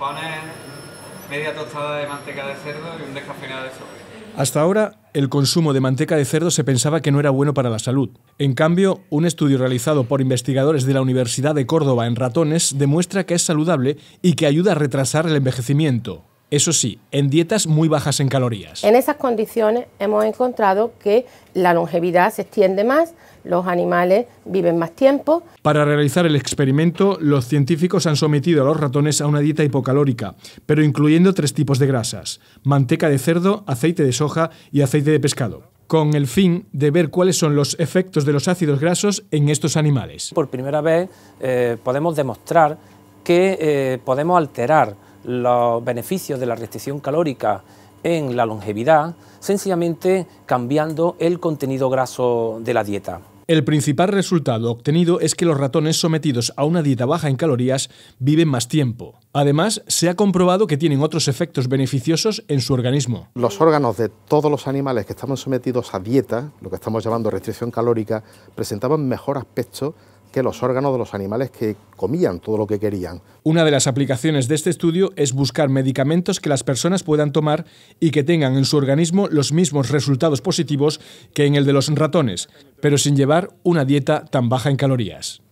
pones media tostada de manteca de cerdo y un descafeinado de soja. Hasta ahora, el consumo de manteca de cerdo se pensaba que no era bueno para la salud. En cambio, un estudio realizado por investigadores de la Universidad de Córdoba en ratones demuestra que es saludable y que ayuda a retrasar el envejecimiento. Eso sí, en dietas muy bajas en calorías. En esas condiciones hemos encontrado que la longevidad se extiende más, los animales viven más tiempo. Para realizar el experimento, los científicos han sometido a los ratones a una dieta hipocalórica, pero incluyendo tres tipos de grasas, manteca de cerdo, aceite de soja y aceite de pescado con el fin de ver cuáles son los efectos de los ácidos grasos en estos animales. Por primera vez eh, podemos demostrar que eh, podemos alterar los beneficios de la restricción calórica en la longevidad, sencillamente cambiando el contenido graso de la dieta. El principal resultado obtenido es que los ratones sometidos a una dieta baja en calorías viven más tiempo. Además, se ha comprobado que tienen otros efectos beneficiosos en su organismo. Los órganos de todos los animales que estaban sometidos a dieta, lo que estamos llamando restricción calórica, presentaban mejor aspecto que los órganos de los animales que comían todo lo que querían. Una de las aplicaciones de este estudio es buscar medicamentos que las personas puedan tomar y que tengan en su organismo los mismos resultados positivos que en el de los ratones, pero sin llevar una dieta tan baja en calorías.